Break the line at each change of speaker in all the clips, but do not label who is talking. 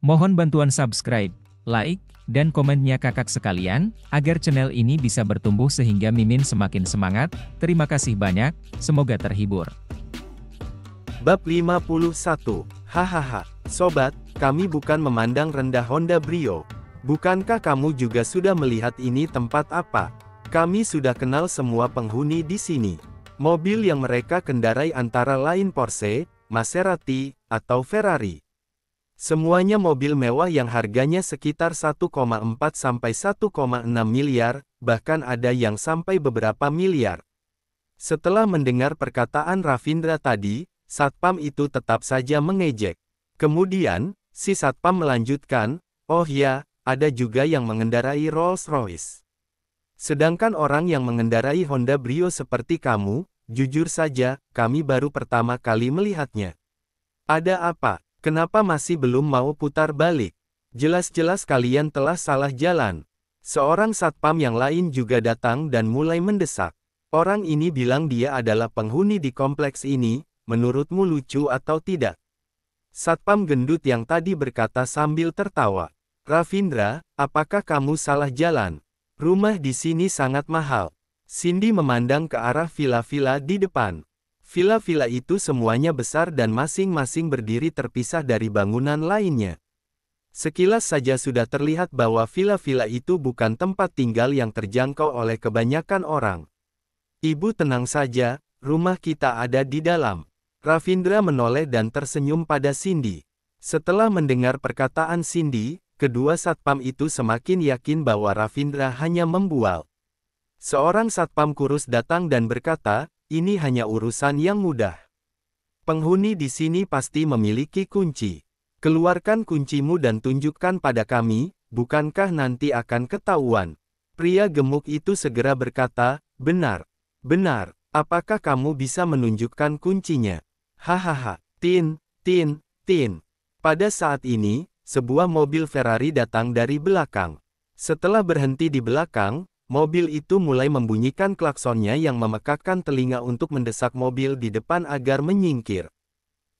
Mohon bantuan subscribe, like, dan komennya kakak sekalian, agar channel ini bisa bertumbuh sehingga Mimin semakin semangat. Terima kasih banyak, semoga terhibur. Bab 51, hahaha, sobat, kami bukan memandang rendah Honda Brio. Bukankah kamu juga sudah melihat ini tempat apa? Kami sudah kenal semua penghuni di sini. Mobil yang mereka kendarai antara lain Porsche, Maserati, atau Ferrari. Semuanya mobil mewah yang harganya sekitar 1,4 sampai 1,6 miliar, bahkan ada yang sampai beberapa miliar. Setelah mendengar perkataan Ravindra tadi, Satpam itu tetap saja mengejek. Kemudian, si Satpam melanjutkan, oh ya, ada juga yang mengendarai Rolls-Royce. Sedangkan orang yang mengendarai Honda Brio seperti kamu, jujur saja, kami baru pertama kali melihatnya. Ada apa? Kenapa masih belum mau putar balik? Jelas-jelas kalian telah salah jalan. Seorang satpam yang lain juga datang dan mulai mendesak. Orang ini bilang dia adalah penghuni di kompleks ini, menurutmu lucu atau tidak? Satpam gendut yang tadi berkata sambil tertawa. Ravindra, apakah kamu salah jalan? Rumah di sini sangat mahal. Cindy memandang ke arah villa-villa di depan. Villa-villa itu semuanya besar dan masing-masing berdiri terpisah dari bangunan lainnya. Sekilas saja sudah terlihat bahwa villa-villa itu bukan tempat tinggal yang terjangkau oleh kebanyakan orang. Ibu tenang saja, rumah kita ada di dalam. Ravindra menoleh dan tersenyum pada Cindy. Setelah mendengar perkataan Cindy, kedua satpam itu semakin yakin bahwa Ravindra hanya membual. Seorang satpam kurus datang dan berkata, ini hanya urusan yang mudah. Penghuni di sini pasti memiliki kunci. Keluarkan kuncimu dan tunjukkan pada kami, bukankah nanti akan ketahuan. Pria gemuk itu segera berkata, benar, benar, apakah kamu bisa menunjukkan kuncinya? Hahaha, tin, tin, tin. Pada saat ini, sebuah mobil Ferrari datang dari belakang. Setelah berhenti di belakang, Mobil itu mulai membunyikan klaksonnya yang memekakkan telinga untuk mendesak mobil di depan agar menyingkir.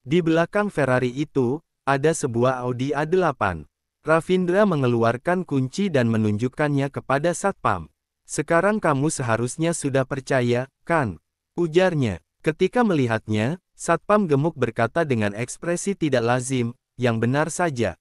Di belakang Ferrari itu, ada sebuah Audi A8. Ravindra mengeluarkan kunci dan menunjukkannya kepada Satpam. Sekarang kamu seharusnya sudah percaya, kan? Ujarnya. Ketika melihatnya, Satpam gemuk berkata dengan ekspresi tidak lazim, yang benar saja.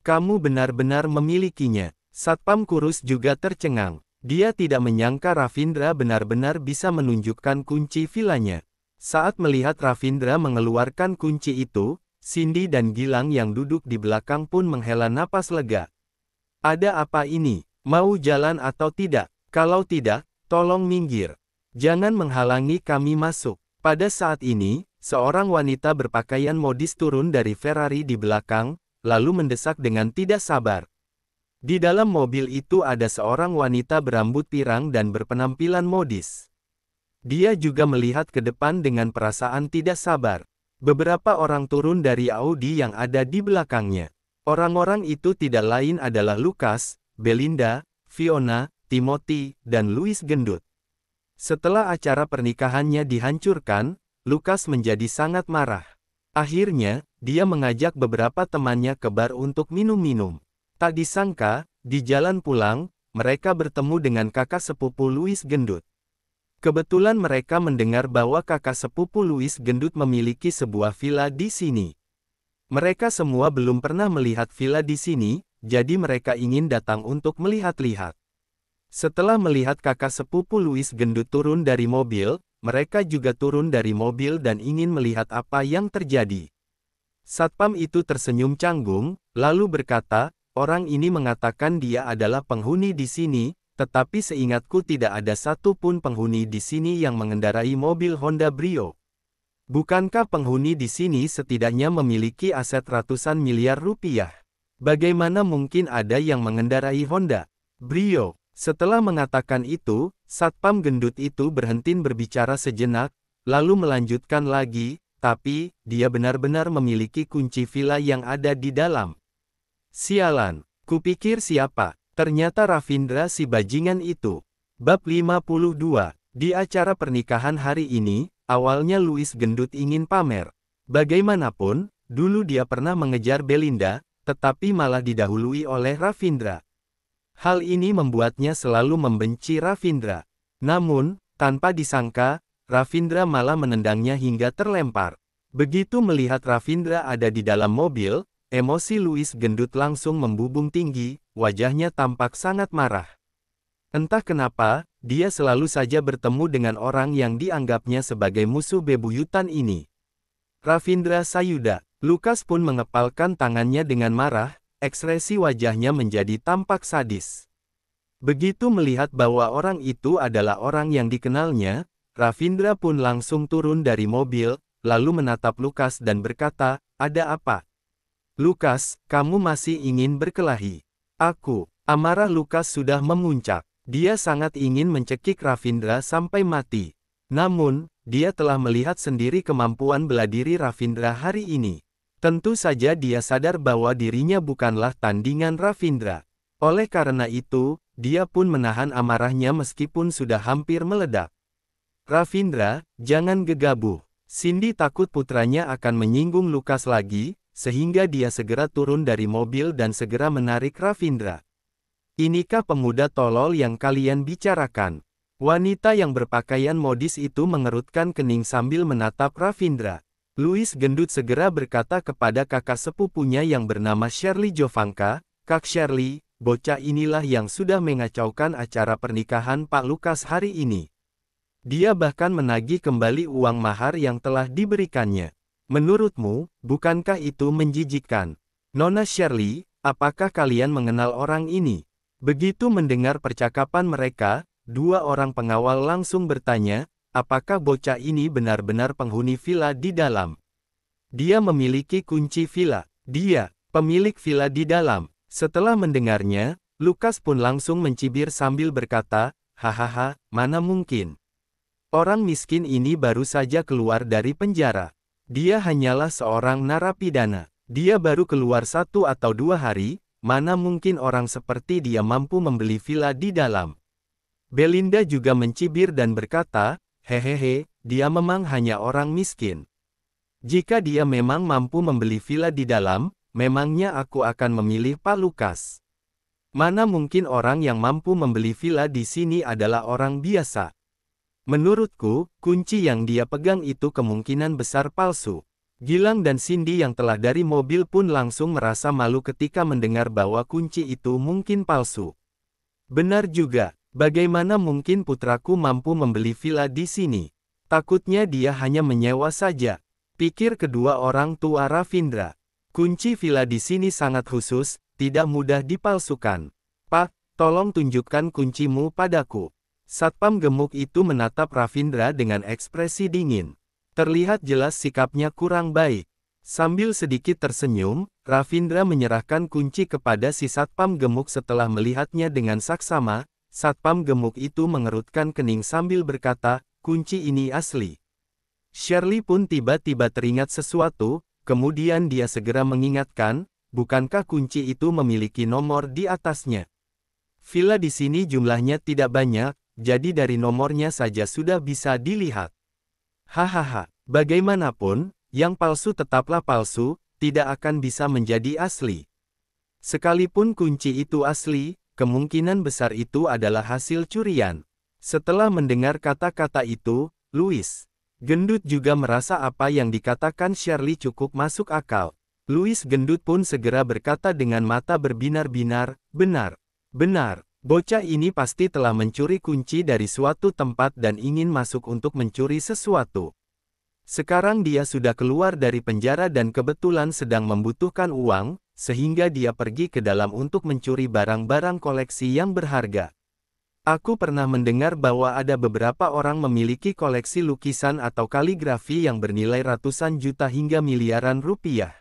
Kamu benar-benar memilikinya. Satpam kurus juga tercengang. Dia tidak menyangka Ravindra benar-benar bisa menunjukkan kunci vilanya. Saat melihat Ravindra mengeluarkan kunci itu, Cindy dan Gilang yang duduk di belakang pun menghela napas lega. Ada apa ini? Mau jalan atau tidak? Kalau tidak, tolong minggir. Jangan menghalangi kami masuk. Pada saat ini, seorang wanita berpakaian modis turun dari Ferrari di belakang, lalu mendesak dengan tidak sabar. Di dalam mobil itu ada seorang wanita berambut pirang dan berpenampilan modis. Dia juga melihat ke depan dengan perasaan tidak sabar. Beberapa orang turun dari Audi yang ada di belakangnya. Orang-orang itu tidak lain adalah Lukas, Belinda, Fiona, Timothy, dan Louis Gendut. Setelah acara pernikahannya dihancurkan, Lukas menjadi sangat marah. Akhirnya, dia mengajak beberapa temannya ke bar untuk minum-minum. Tak disangka, di jalan pulang, mereka bertemu dengan kakak sepupu Louis Gendut. Kebetulan mereka mendengar bahwa kakak sepupu Louis Gendut memiliki sebuah villa di sini. Mereka semua belum pernah melihat villa di sini, jadi mereka ingin datang untuk melihat-lihat. Setelah melihat kakak sepupu Louis Gendut turun dari mobil, mereka juga turun dari mobil dan ingin melihat apa yang terjadi. Satpam itu tersenyum canggung, lalu berkata, Orang ini mengatakan dia adalah penghuni di sini, tetapi seingatku tidak ada satupun penghuni di sini yang mengendarai mobil Honda Brio. Bukankah penghuni di sini setidaknya memiliki aset ratusan miliar rupiah? Bagaimana mungkin ada yang mengendarai Honda Brio? Setelah mengatakan itu, Satpam gendut itu berhenti berbicara sejenak, lalu melanjutkan lagi, tapi, dia benar-benar memiliki kunci villa yang ada di dalam. Sialan, kupikir siapa, ternyata Ravindra si bajingan itu. Bab 52, di acara pernikahan hari ini, awalnya Louis gendut ingin pamer. Bagaimanapun, dulu dia pernah mengejar Belinda, tetapi malah didahului oleh Ravindra. Hal ini membuatnya selalu membenci Ravindra. Namun, tanpa disangka, Ravindra malah menendangnya hingga terlempar. Begitu melihat Ravindra ada di dalam mobil, Emosi Louis gendut langsung membubung tinggi, wajahnya tampak sangat marah. Entah kenapa, dia selalu saja bertemu dengan orang yang dianggapnya sebagai musuh bebuyutan ini. Ravindra Sayuda, Lukas pun mengepalkan tangannya dengan marah, ekspresi wajahnya menjadi tampak sadis. Begitu melihat bahwa orang itu adalah orang yang dikenalnya, Ravindra pun langsung turun dari mobil, lalu menatap Lukas dan berkata, ada apa? Lukas, kamu masih ingin berkelahi. Aku, amarah Lukas sudah memuncak. Dia sangat ingin mencekik Ravindra sampai mati. Namun, dia telah melihat sendiri kemampuan bela diri Ravindra hari ini. Tentu saja dia sadar bahwa dirinya bukanlah tandingan Ravindra. Oleh karena itu, dia pun menahan amarahnya meskipun sudah hampir meledak. Ravindra, jangan gegabah. Cindy takut putranya akan menyinggung Lukas lagi, sehingga dia segera turun dari mobil dan segera menarik Ravindra. Inikah pemuda tolol yang kalian bicarakan? Wanita yang berpakaian modis itu mengerutkan kening sambil menatap Ravindra. Louis Gendut segera berkata kepada kakak sepupunya yang bernama Shirley Jovanka, Kak Shirley, bocah inilah yang sudah mengacaukan acara pernikahan Pak Lukas hari ini. Dia bahkan menagih kembali uang mahar yang telah diberikannya. Menurutmu, bukankah itu menjijikkan? Nona Shirley, apakah kalian mengenal orang ini? Begitu mendengar percakapan mereka, dua orang pengawal langsung bertanya, apakah bocah ini benar-benar penghuni villa di dalam? Dia memiliki kunci villa. Dia, pemilik villa di dalam. Setelah mendengarnya, Lukas pun langsung mencibir sambil berkata, Hahaha, mana mungkin. Orang miskin ini baru saja keluar dari penjara. Dia hanyalah seorang narapidana. Dia baru keluar satu atau dua hari, mana mungkin orang seperti dia mampu membeli villa di dalam. Belinda juga mencibir dan berkata, hehehe, dia memang hanya orang miskin. Jika dia memang mampu membeli villa di dalam, memangnya aku akan memilih Pak Lukas. Mana mungkin orang yang mampu membeli villa di sini adalah orang biasa. Menurutku, kunci yang dia pegang itu kemungkinan besar palsu. Gilang dan Cindy yang telah dari mobil pun langsung merasa malu ketika mendengar bahwa kunci itu mungkin palsu. Benar juga, bagaimana mungkin putraku mampu membeli villa di sini? Takutnya dia hanya menyewa saja. Pikir kedua orang tua Ravindra. Kunci villa di sini sangat khusus, tidak mudah dipalsukan. Pak, tolong tunjukkan kuncimu padaku. Satpam gemuk itu menatap Ravindra dengan ekspresi dingin. Terlihat jelas sikapnya kurang baik. Sambil sedikit tersenyum, Ravindra menyerahkan kunci kepada si Satpam gemuk setelah melihatnya dengan saksama, Satpam gemuk itu mengerutkan kening sambil berkata, kunci ini asli. Shirley pun tiba-tiba teringat sesuatu, kemudian dia segera mengingatkan, bukankah kunci itu memiliki nomor di atasnya. Villa di sini jumlahnya tidak banyak, jadi dari nomornya saja sudah bisa dilihat. Hahaha, bagaimanapun, yang palsu tetaplah palsu, tidak akan bisa menjadi asli. Sekalipun kunci itu asli, kemungkinan besar itu adalah hasil curian. Setelah mendengar kata-kata itu, Louis Gendut juga merasa apa yang dikatakan Shirley cukup masuk akal. Louis Gendut pun segera berkata dengan mata berbinar-binar, benar, benar. Bocah ini pasti telah mencuri kunci dari suatu tempat dan ingin masuk untuk mencuri sesuatu. Sekarang dia sudah keluar dari penjara dan kebetulan sedang membutuhkan uang, sehingga dia pergi ke dalam untuk mencuri barang-barang koleksi yang berharga. Aku pernah mendengar bahwa ada beberapa orang memiliki koleksi lukisan atau kaligrafi yang bernilai ratusan juta hingga miliaran rupiah.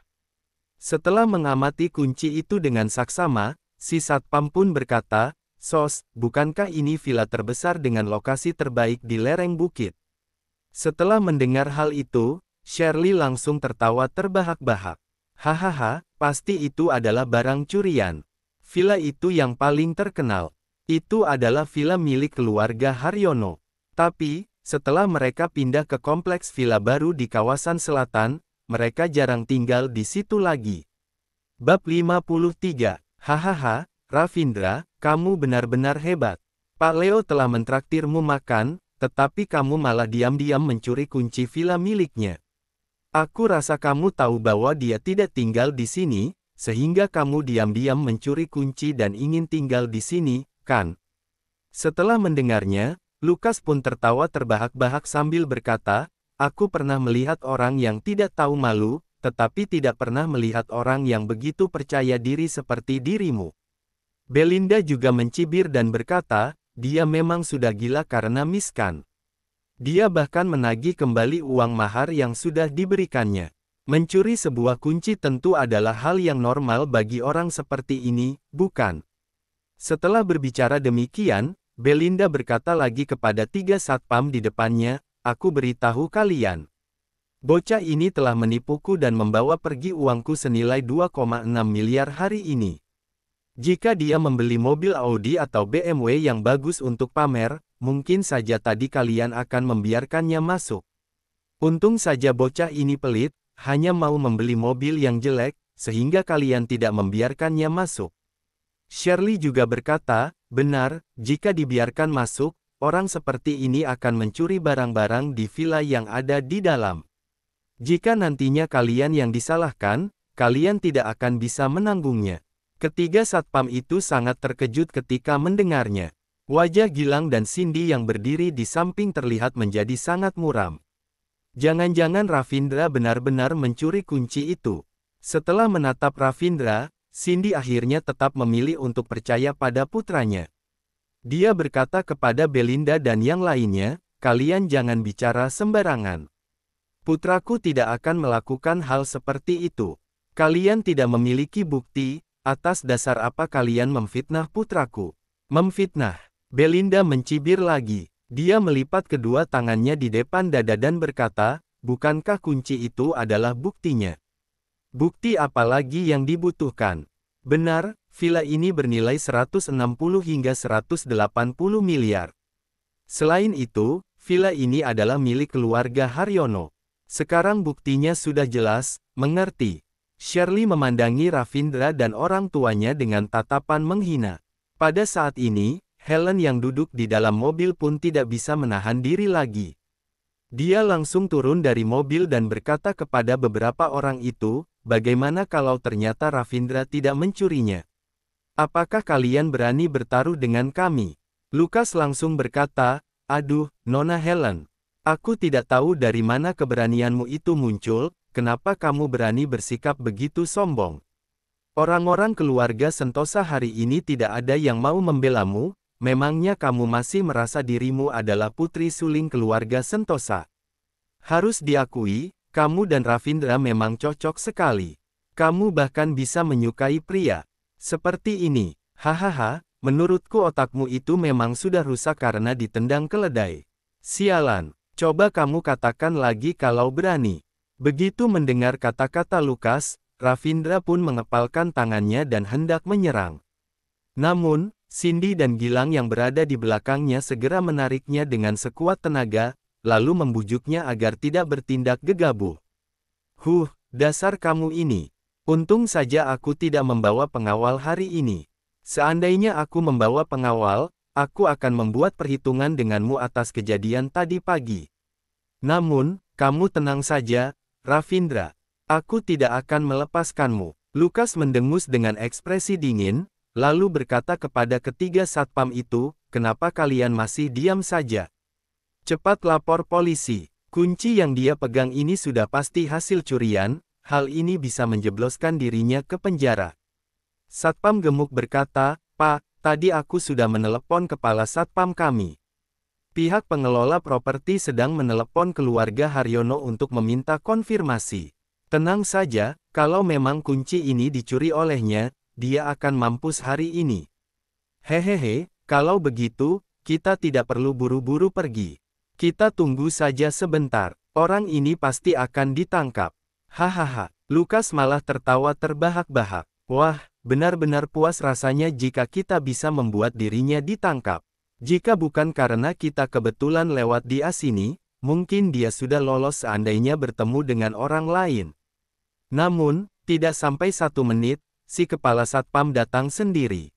Setelah mengamati kunci itu dengan saksama, si satpam pun berkata, Sos, bukankah ini villa terbesar dengan lokasi terbaik di lereng bukit? Setelah mendengar hal itu, Shirley langsung tertawa terbahak-bahak. Hahaha, pasti itu adalah barang curian. Villa itu yang paling terkenal. Itu adalah villa milik keluarga Haryono. Tapi, setelah mereka pindah ke kompleks villa baru di kawasan selatan, mereka jarang tinggal di situ lagi. Bab 53 Hahaha, Ravindra, kamu benar-benar hebat. Pak Leo telah mentraktirmu makan, tetapi kamu malah diam-diam mencuri kunci villa miliknya. Aku rasa kamu tahu bahwa dia tidak tinggal di sini, sehingga kamu diam-diam mencuri kunci dan ingin tinggal di sini, kan? Setelah mendengarnya, Lukas pun tertawa terbahak-bahak sambil berkata, Aku pernah melihat orang yang tidak tahu malu, tetapi tidak pernah melihat orang yang begitu percaya diri seperti dirimu. Belinda juga mencibir dan berkata, dia memang sudah gila karena miskan. Dia bahkan menagih kembali uang mahar yang sudah diberikannya. Mencuri sebuah kunci tentu adalah hal yang normal bagi orang seperti ini, bukan? Setelah berbicara demikian, Belinda berkata lagi kepada tiga satpam di depannya, aku beritahu kalian. Bocah ini telah menipuku dan membawa pergi uangku senilai 2,6 miliar hari ini. Jika dia membeli mobil Audi atau BMW yang bagus untuk pamer, mungkin saja tadi kalian akan membiarkannya masuk. Untung saja bocah ini pelit, hanya mau membeli mobil yang jelek, sehingga kalian tidak membiarkannya masuk. Shirley juga berkata, benar, jika dibiarkan masuk, orang seperti ini akan mencuri barang-barang di villa yang ada di dalam. Jika nantinya kalian yang disalahkan, kalian tidak akan bisa menanggungnya. Ketiga satpam itu sangat terkejut ketika mendengarnya. Wajah Gilang dan Cindy yang berdiri di samping terlihat menjadi sangat muram. Jangan-jangan Ravindra benar-benar mencuri kunci itu. Setelah menatap Ravindra, Cindy akhirnya tetap memilih untuk percaya pada putranya. Dia berkata kepada Belinda dan yang lainnya, kalian jangan bicara sembarangan. Putraku tidak akan melakukan hal seperti itu. Kalian tidak memiliki bukti, Atas dasar apa kalian memfitnah putraku? Memfitnah. Belinda mencibir lagi. Dia melipat kedua tangannya di depan dada dan berkata, bukankah kunci itu adalah buktinya? Bukti apa lagi yang dibutuhkan? Benar, villa ini bernilai 160 hingga 180 miliar. Selain itu, villa ini adalah milik keluarga Haryono. Sekarang buktinya sudah jelas, mengerti. Shirley memandangi Ravindra dan orang tuanya dengan tatapan menghina. Pada saat ini, Helen yang duduk di dalam mobil pun tidak bisa menahan diri lagi. Dia langsung turun dari mobil dan berkata kepada beberapa orang itu, bagaimana kalau ternyata Ravindra tidak mencurinya? Apakah kalian berani bertaruh dengan kami? Lukas langsung berkata, aduh, Nona Helen, aku tidak tahu dari mana keberanianmu itu muncul, kenapa kamu berani bersikap begitu sombong? Orang-orang keluarga Sentosa hari ini tidak ada yang mau membelamu, memangnya kamu masih merasa dirimu adalah putri suling keluarga Sentosa. Harus diakui, kamu dan Ravindra memang cocok sekali. Kamu bahkan bisa menyukai pria. Seperti ini, hahaha, menurutku otakmu itu memang sudah rusak karena ditendang keledai. Sialan, coba kamu katakan lagi kalau berani. Begitu mendengar kata-kata Lukas, Ravindra pun mengepalkan tangannya dan hendak menyerang. Namun, Cindy dan Gilang yang berada di belakangnya segera menariknya dengan sekuat tenaga, lalu membujuknya agar tidak bertindak gegabah. Huh, dasar kamu ini. Untung saja aku tidak membawa pengawal hari ini. Seandainya aku membawa pengawal, aku akan membuat perhitungan denganmu atas kejadian tadi pagi. Namun, kamu tenang saja, Ravindra, aku tidak akan melepaskanmu. Lukas mendengus dengan ekspresi dingin, lalu berkata kepada ketiga satpam itu, kenapa kalian masih diam saja? Cepat lapor polisi. Kunci yang dia pegang ini sudah pasti hasil curian, hal ini bisa menjebloskan dirinya ke penjara. Satpam gemuk berkata, Pak, tadi aku sudah menelepon kepala satpam kami. Pihak pengelola properti sedang menelepon keluarga Haryono untuk meminta konfirmasi. Tenang saja, kalau memang kunci ini dicuri olehnya, dia akan mampus hari ini. Hehehe, kalau begitu, kita tidak perlu buru-buru pergi. Kita tunggu saja sebentar, orang ini pasti akan ditangkap. Hahaha, Lukas malah tertawa terbahak-bahak. Wah, benar-benar puas rasanya jika kita bisa membuat dirinya ditangkap. Jika bukan karena kita kebetulan lewat dia sini, mungkin dia sudah lolos seandainya bertemu dengan orang lain. Namun, tidak sampai satu menit, si kepala satpam datang sendiri.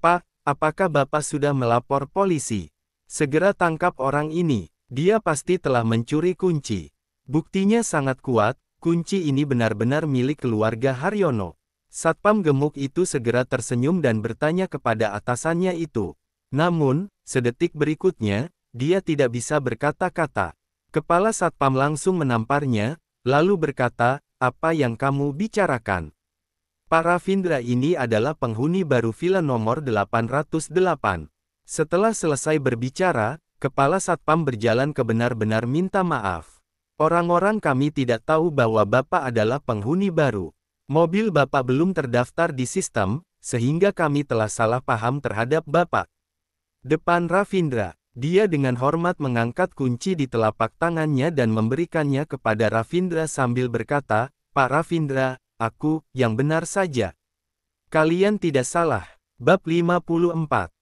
Pak, apakah Bapak sudah melapor polisi? Segera tangkap orang ini, dia pasti telah mencuri kunci. Buktinya sangat kuat, kunci ini benar-benar milik keluarga Haryono. Satpam gemuk itu segera tersenyum dan bertanya kepada atasannya itu, namun, sedetik berikutnya, dia tidak bisa berkata-kata. Kepala Satpam langsung menamparnya, lalu berkata, apa yang kamu bicarakan? Para Vindra ini adalah penghuni baru villa nomor 808. Setelah selesai berbicara, Kepala Satpam berjalan ke benar-benar minta maaf. Orang-orang kami tidak tahu bahwa Bapak adalah penghuni baru. Mobil Bapak belum terdaftar di sistem, sehingga kami telah salah paham terhadap Bapak. Depan Ravindra, dia dengan hormat mengangkat kunci di telapak tangannya dan memberikannya kepada Ravindra sambil berkata, Pak Ravindra, aku, yang benar saja. Kalian tidak salah. Bab 54,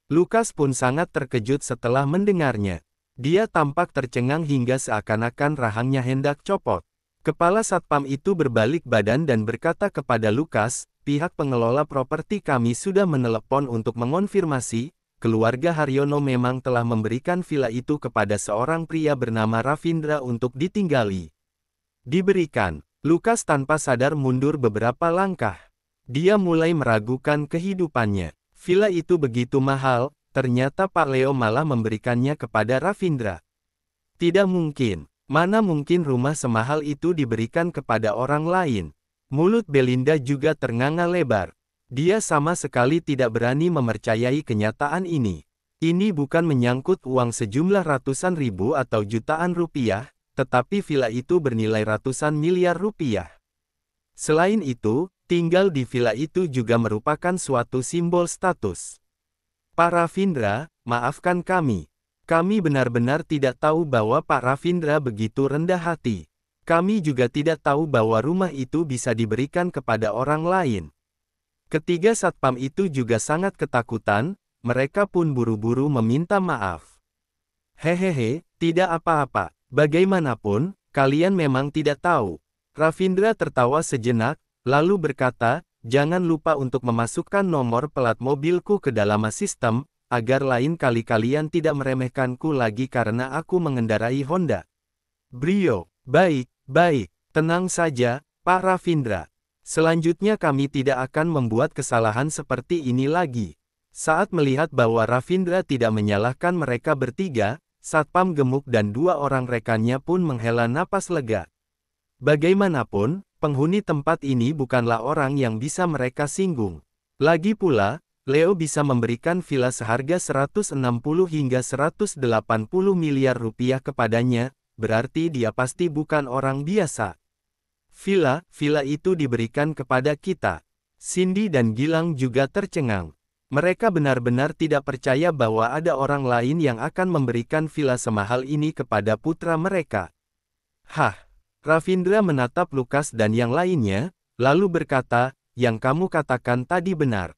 Lukas pun sangat terkejut setelah mendengarnya. Dia tampak tercengang hingga seakan-akan rahangnya hendak copot. Kepala Satpam itu berbalik badan dan berkata kepada Lukas, pihak pengelola properti kami sudah menelepon untuk mengonfirmasi, keluarga Haryono memang telah memberikan villa itu kepada seorang pria bernama Ravindra untuk ditinggali. Diberikan, Lukas tanpa sadar mundur beberapa langkah. Dia mulai meragukan kehidupannya. Villa itu begitu mahal, ternyata Pak Leo malah memberikannya kepada Ravindra. Tidak mungkin, mana mungkin rumah semahal itu diberikan kepada orang lain. Mulut Belinda juga ternganga lebar. Dia sama sekali tidak berani memercayai kenyataan ini. Ini bukan menyangkut uang sejumlah ratusan ribu atau jutaan rupiah, tetapi villa itu bernilai ratusan miliar rupiah. Selain itu, tinggal di villa itu juga merupakan suatu simbol status. Para Vindra, maafkan kami. Kami benar-benar tidak tahu bahwa Pak Ravindra begitu rendah hati. Kami juga tidak tahu bahwa rumah itu bisa diberikan kepada orang lain. Ketiga satpam itu juga sangat ketakutan, mereka pun buru-buru meminta maaf. Hehehe, tidak apa-apa. Bagaimanapun, kalian memang tidak tahu. Ravindra tertawa sejenak, lalu berkata, jangan lupa untuk memasukkan nomor pelat mobilku ke dalam sistem, agar lain kali kalian tidak meremehkanku lagi karena aku mengendarai Honda. Brio, baik, baik, tenang saja, Pak Ravindra. Selanjutnya kami tidak akan membuat kesalahan seperti ini lagi. Saat melihat bahwa Ravindra tidak menyalahkan mereka bertiga, Satpam gemuk dan dua orang rekannya pun menghela napas lega. Bagaimanapun, penghuni tempat ini bukanlah orang yang bisa mereka singgung. Lagi pula, Leo bisa memberikan villa seharga 160 hingga 180 miliar rupiah kepadanya, berarti dia pasti bukan orang biasa. Villa, villa itu diberikan kepada kita. Cindy dan Gilang juga tercengang. Mereka benar-benar tidak percaya bahwa ada orang lain yang akan memberikan villa semahal ini kepada putra mereka. Hah! Ravindra menatap Lukas dan yang lainnya, lalu berkata, yang kamu katakan tadi benar.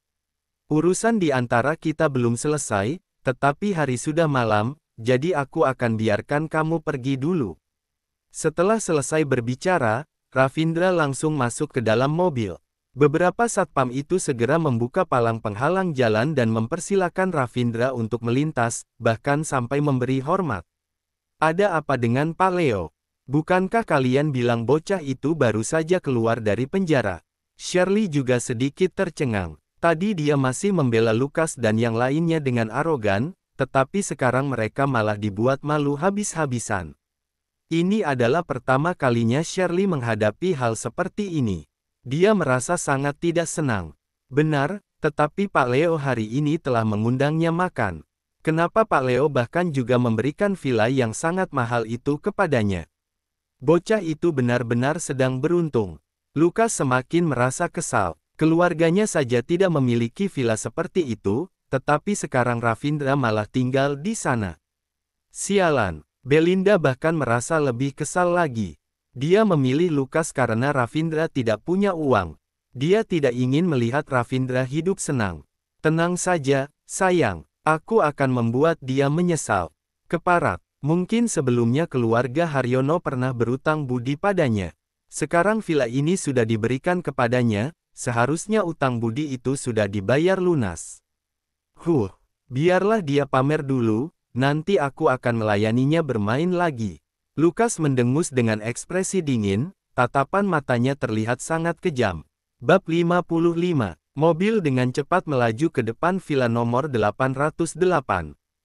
Urusan di antara kita belum selesai, tetapi hari sudah malam, jadi aku akan biarkan kamu pergi dulu. Setelah selesai berbicara, Ravindra langsung masuk ke dalam mobil. Beberapa satpam itu segera membuka palang penghalang jalan dan mempersilahkan Ravindra untuk melintas, bahkan sampai memberi hormat. Ada apa dengan Pak Leo? Bukankah kalian bilang bocah itu baru saja keluar dari penjara? Shirley juga sedikit tercengang. Tadi dia masih membela Lukas dan yang lainnya dengan arogan, tetapi sekarang mereka malah dibuat malu habis-habisan. Ini adalah pertama kalinya Shirley menghadapi hal seperti ini. Dia merasa sangat tidak senang. Benar, tetapi Pak Leo hari ini telah mengundangnya makan. Kenapa Pak Leo bahkan juga memberikan villa yang sangat mahal itu kepadanya? Bocah itu benar-benar sedang beruntung. Lukas semakin merasa kesal. Keluarganya saja tidak memiliki villa seperti itu, tetapi sekarang Ravindra malah tinggal di sana. Sialan, Belinda bahkan merasa lebih kesal lagi. Dia memilih Lukas karena Ravindra tidak punya uang. Dia tidak ingin melihat Ravindra hidup senang. Tenang saja, sayang. Aku akan membuat dia menyesal. Keparat. Mungkin sebelumnya keluarga Haryono pernah berutang budi padanya. Sekarang villa ini sudah diberikan kepadanya, seharusnya utang budi itu sudah dibayar lunas. Huh, biarlah dia pamer dulu, Nanti aku akan melayaninya bermain lagi. Lukas mendengus dengan ekspresi dingin, tatapan matanya terlihat sangat kejam. Bab 55, mobil dengan cepat melaju ke depan villa nomor 808.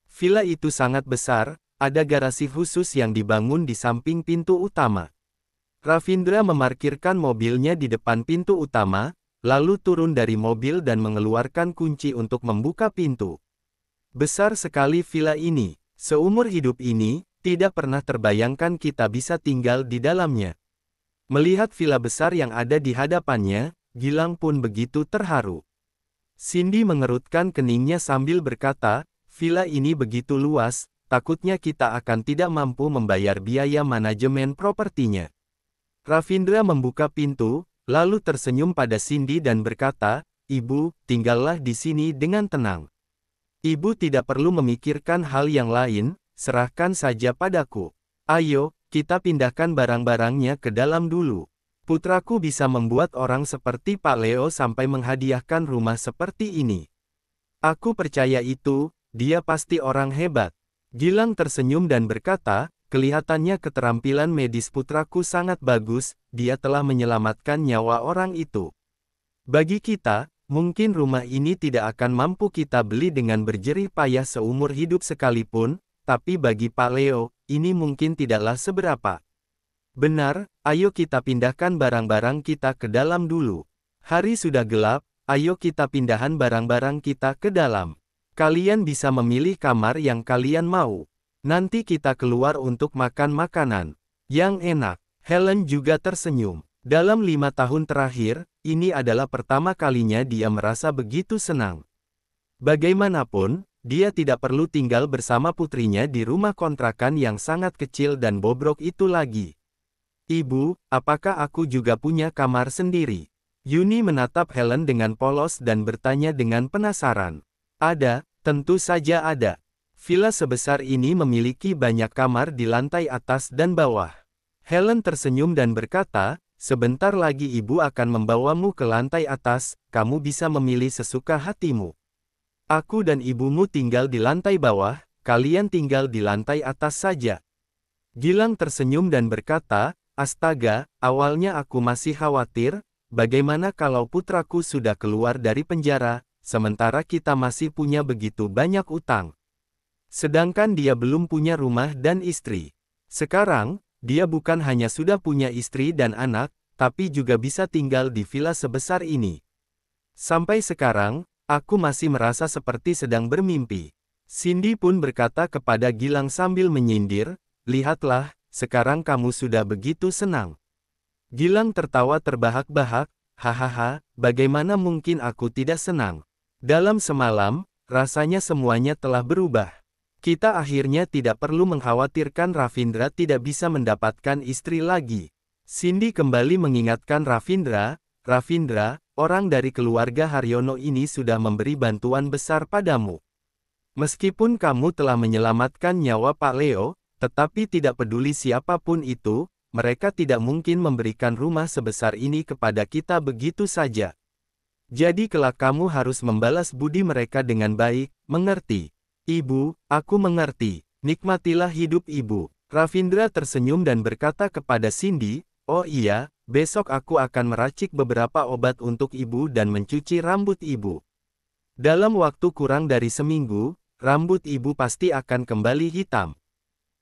Villa itu sangat besar, ada garasi khusus yang dibangun di samping pintu utama. Ravindra memarkirkan mobilnya di depan pintu utama, lalu turun dari mobil dan mengeluarkan kunci untuk membuka pintu. Besar sekali villa ini, seumur hidup ini, tidak pernah terbayangkan kita bisa tinggal di dalamnya. Melihat villa besar yang ada di hadapannya, Gilang pun begitu terharu. Cindy mengerutkan keningnya sambil berkata, villa ini begitu luas, takutnya kita akan tidak mampu membayar biaya manajemen propertinya. Ravindra membuka pintu, lalu tersenyum pada Cindy dan berkata, Ibu, tinggallah di sini dengan tenang. Ibu tidak perlu memikirkan hal yang lain, serahkan saja padaku. Ayo, kita pindahkan barang-barangnya ke dalam dulu. Putraku bisa membuat orang seperti Pak Leo sampai menghadiahkan rumah seperti ini. Aku percaya itu, dia pasti orang hebat. Gilang tersenyum dan berkata, kelihatannya keterampilan medis putraku sangat bagus, dia telah menyelamatkan nyawa orang itu. Bagi kita, Mungkin rumah ini tidak akan mampu kita beli dengan berjerih payah seumur hidup sekalipun, tapi bagi Pak Leo, ini mungkin tidaklah seberapa. Benar, ayo kita pindahkan barang-barang kita ke dalam dulu. Hari sudah gelap, ayo kita pindahan barang-barang kita ke dalam. Kalian bisa memilih kamar yang kalian mau. Nanti kita keluar untuk makan makanan yang enak. Helen juga tersenyum. Dalam lima tahun terakhir, ini adalah pertama kalinya dia merasa begitu senang. Bagaimanapun, dia tidak perlu tinggal bersama putrinya di rumah kontrakan yang sangat kecil dan bobrok itu lagi. Ibu, apakah aku juga punya kamar sendiri? Yuni menatap Helen dengan polos dan bertanya dengan penasaran. Ada, tentu saja ada. Villa sebesar ini memiliki banyak kamar di lantai atas dan bawah. Helen tersenyum dan berkata, Sebentar lagi ibu akan membawamu ke lantai atas, kamu bisa memilih sesuka hatimu. Aku dan ibumu tinggal di lantai bawah, kalian tinggal di lantai atas saja. Gilang tersenyum dan berkata, Astaga, awalnya aku masih khawatir, bagaimana kalau putraku sudah keluar dari penjara, sementara kita masih punya begitu banyak utang. Sedangkan dia belum punya rumah dan istri. Sekarang, dia bukan hanya sudah punya istri dan anak, tapi juga bisa tinggal di villa sebesar ini. Sampai sekarang, aku masih merasa seperti sedang bermimpi. Cindy pun berkata kepada Gilang sambil menyindir, lihatlah, sekarang kamu sudah begitu senang. Gilang tertawa terbahak-bahak, hahaha, bagaimana mungkin aku tidak senang. Dalam semalam, rasanya semuanya telah berubah. Kita akhirnya tidak perlu mengkhawatirkan Ravindra tidak bisa mendapatkan istri lagi. Cindy kembali mengingatkan Ravindra, Ravindra, orang dari keluarga Haryono ini sudah memberi bantuan besar padamu. Meskipun kamu telah menyelamatkan nyawa Pak Leo, tetapi tidak peduli siapapun itu, mereka tidak mungkin memberikan rumah sebesar ini kepada kita begitu saja. Jadi kelak kamu harus membalas budi mereka dengan baik, mengerti? Ibu, aku mengerti, nikmatilah hidup ibu. Ravindra tersenyum dan berkata kepada Cindy, Oh iya, besok aku akan meracik beberapa obat untuk ibu dan mencuci rambut ibu. Dalam waktu kurang dari seminggu, rambut ibu pasti akan kembali hitam.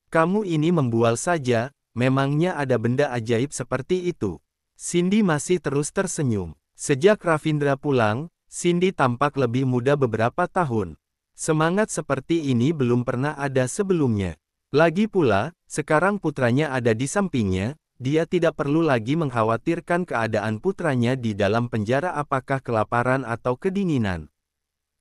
Kamu ini membual saja, memangnya ada benda ajaib seperti itu. Cindy masih terus tersenyum. Sejak Ravindra pulang, Cindy tampak lebih muda beberapa tahun. Semangat seperti ini belum pernah ada sebelumnya. Lagi pula, sekarang putranya ada di sampingnya, dia tidak perlu lagi mengkhawatirkan keadaan putranya di dalam penjara apakah kelaparan atau kedinginan.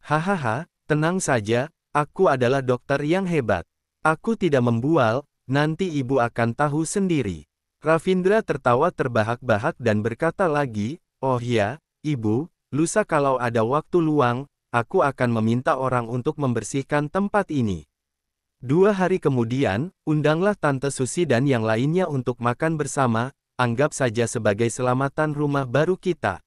Hahaha, tenang saja, aku adalah dokter yang hebat. Aku tidak membual, nanti ibu akan tahu sendiri. Ravindra tertawa terbahak-bahak dan berkata lagi, Oh ya, ibu, lusa kalau ada waktu luang, aku akan meminta orang untuk membersihkan tempat ini. Dua hari kemudian, undanglah Tante Susi dan yang lainnya untuk makan bersama, anggap saja sebagai selamatan rumah baru kita.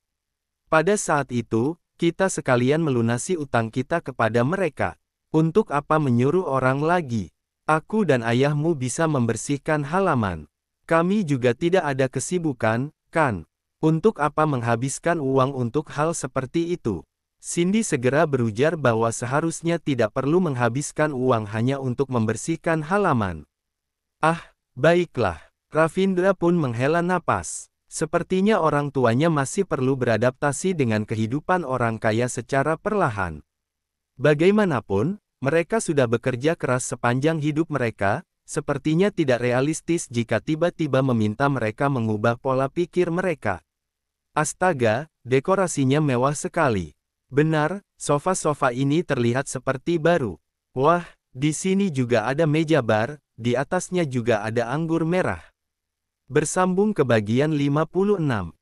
Pada saat itu, kita sekalian melunasi utang kita kepada mereka. Untuk apa menyuruh orang lagi? Aku dan ayahmu bisa membersihkan halaman. Kami juga tidak ada kesibukan, kan? Untuk apa menghabiskan uang untuk hal seperti itu? Cindy segera berujar bahwa seharusnya tidak perlu menghabiskan uang hanya untuk membersihkan halaman. Ah, baiklah. Ravindra pun menghela napas. Sepertinya orang tuanya masih perlu beradaptasi dengan kehidupan orang kaya secara perlahan. Bagaimanapun, mereka sudah bekerja keras sepanjang hidup mereka, sepertinya tidak realistis jika tiba-tiba meminta mereka mengubah pola pikir mereka. Astaga, dekorasinya mewah sekali. Benar, sofa-sofa ini terlihat seperti baru. Wah, di sini juga ada meja bar, di atasnya juga ada anggur merah. Bersambung ke bagian 56.